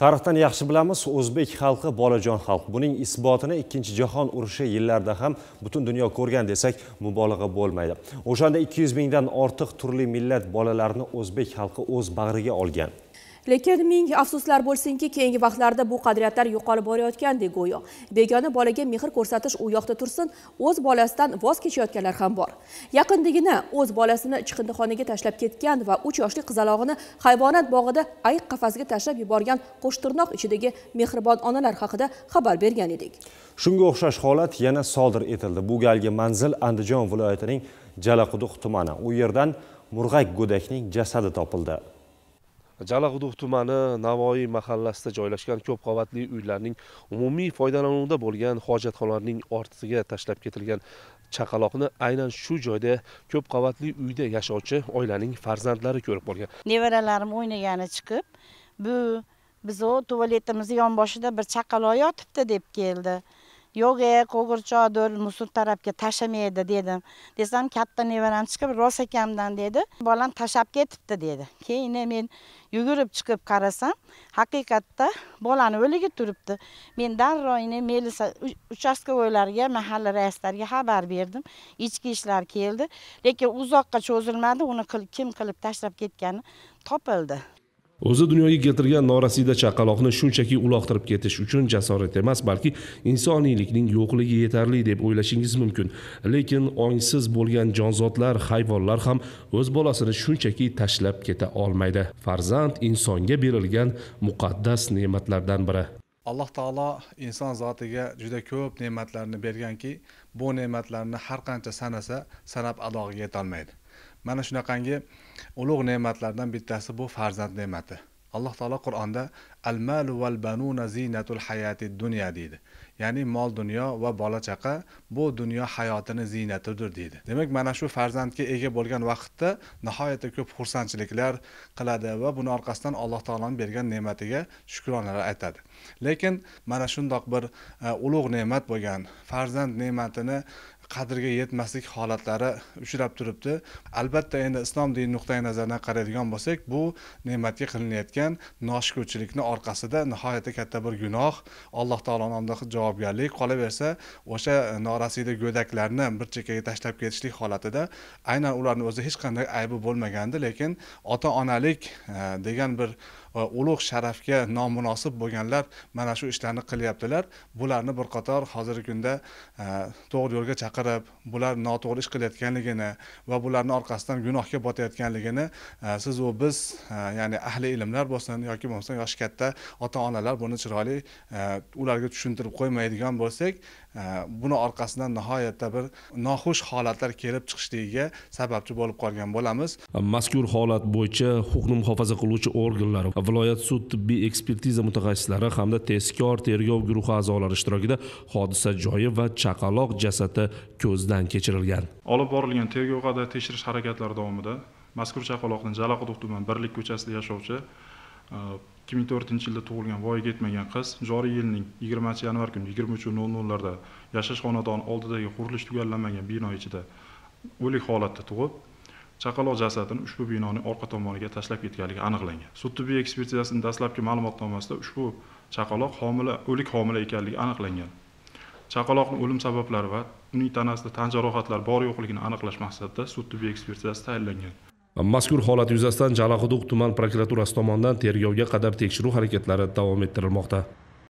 tarixdan yaxshi bilamiz o'zbek xalqi bolajon xalq buning isbotini ikkinchi jahon urushi yillarida ham butun dunyo ko'rgan desak mubolag'a bo'lmaydi o'shanda ikki yuz mingdan ortiq turli millat bolalarini o'zbek xalqi o'z bag'riga olgan lekin ming afsuslar bo'lsinki keyingi vaqtlarda bu qadriyatlar yo'qolib borayotgandek go'yo begona bolaga mehr ko'rsatish u yoqda tursin o'z bolasidan voz kechayotganlar ham bor yaqindagina o'z bolasini chiqindixonaga tashlab ketgan va uch yoshli qizalog'ini hayvonot bog'ida ayiq qafasiga tashlab yuborgan qo'shtirnoq ichidagi mehribon onalar haqida xabar bergan edik shunga o'xshash holat yana sodir etildi bu galgi manzil andijon viloyatining jalaquduq tumani u yerdan murg'ak go'dakning jasadi topildi jala tumani navoiy mahallasida joylashgan ko'p qavatli uylarning umumiy foydalanuvda bo'lgan hojatxonalarning ortiga tashlab ketilgan chaqaloqni aynan shu joyda ko'p qavatli uyda yashovchi oilaning farzandlari ko'rib qolgan nevaralarim o'ynagani chiqib bu bizni tualetimizni yonboshida bir chaqaloq yotibdi deb keldi yo'q e qo'g'irchoqdir musul tarafga tashlamaydi dedim desam katta nevaram chiqib rost ekandan dedi bolam tashlab ketibdi dedi keyin e, men yugurib chiqib qarasam haqiqatda bolani o'ligi turibdi men darrov melisa uchastkovoylarga mahalla raislariga xabar berdim ichki ishlar keldi lekin uzoqqa cho'zilmadi uni kim qilib tashlab ketgani topildi o'zi dunyoga keltirgan norasida chaqaloqni shunchaki uloqtirib ketish uchun jasorat emas balki insoniylikning yo'qligi yetarli deb o'ylashingiz mumkin lekin ongsiz bo'lgan jonzotlar hayvonlar ham o'z bolasini shunchaki tashlab keta olmaydi farzand insonga berilgan muqaddas ne'matlardan biri alloh taolo inson zotiga juda ko'p ne'matlarni berganki bu ne'matlarni har qancha sanasa sanab adog'iga yetolmaydi mana shunaqangi ulug' ne'matlardan bittasi bu farzand ne'mati alloh taolo qur'onda al malu val banuna zinatul hayati dunya deydi ya'ni mol dunyo va bola chaqa bu dunyo hayotini ziynatidir deydi demak mana shu farzandga ega bo'lgan vaqtda nihoyatda ko'p xursandchiliklar qiladi va buni orqasidan alloh taoloni bergan ne'matiga shukronalar aytadi lekin mana shundoq bir e, ulug' ne'mat bo'lgan farzand ne'matini qadriga yetmaslik holatlari uchrab turibdi albatta endi islom dini nuqtai nazaridan qaraydigan bo'lsak bu ne'matga qilinayotgan noshukurchilikni orqasida nihoyatda katta bir gunoh alloh taolo nomidan javobgarlik qolaversa o'sha norasida go'daklarni bir chekkaga tashlab ketishlik holatida aynan ularni o'zi hech qanday aybi bo'lmagandi lekin ota onalik e, degan bir va ulug' sharafga nomunosib bo'lganlar mana shu ishlarni qilyaptilar bularni bir qator hozirgi kunda e, to'g'ri yo'lga chaqirib bular noto'g'ri ish qilayotganligini va bularni orqasidan gunohga botayotganligini e, sizu biz e, ya'ni ahli ilmlar bo'lsin yoki bo'lmasa yoshi katta ota onalar buni chiroyli ularga tushuntirib qo'ymaydigan bo'lsak buni orqasidan nihoyatda bir noxush holatlar kelib chiqishligiga sababchi bo'lib qolgan bo'lamiz mazkur holat bo'yicha huquqni muhofaza qiluvchi organlar viloyat sud tibbiy ekspertiza mutaxassislari hamda tezkor tergov guruhi a'zolari ishtirokida hodisa joyi va chaqaloq jasadi ko'zdan kechirilgan olib borilgan tergov qadar tekshirish harakatlari davomida mazkur chaqaloqni jalaquduq tuman birlik ko'chasida yashovchi 2004 e, yilda tug'ilgan voyaga yetmagan qiz joriy yilning 20 yanvar kuni 23:00 larda yashash xonadoni oldidagi qurilish tugallanmagan bino ichida o'lik holatda tug'ib chaqaloq jasadini ushbu binoning orqa tomoniga tashlab ketganligi aniqlangan sud tibbiy ekspertizasining dastlabki ma'lumotnomasida ushbu chaqaloq homila o'lik homila ekanligi aniqlangan chaqaloqning o'lim sabablari va uning tanasida tan jarohatlari bor yo'qligini aniqlash maqsadida sud tibbiy ekspertizasi tayinlangan mazkur holat yuzasidan jalaquduq tuman prokuraturasi tomonidan tergovga qadar tekshiruv harakatlari davom ettirilmoqda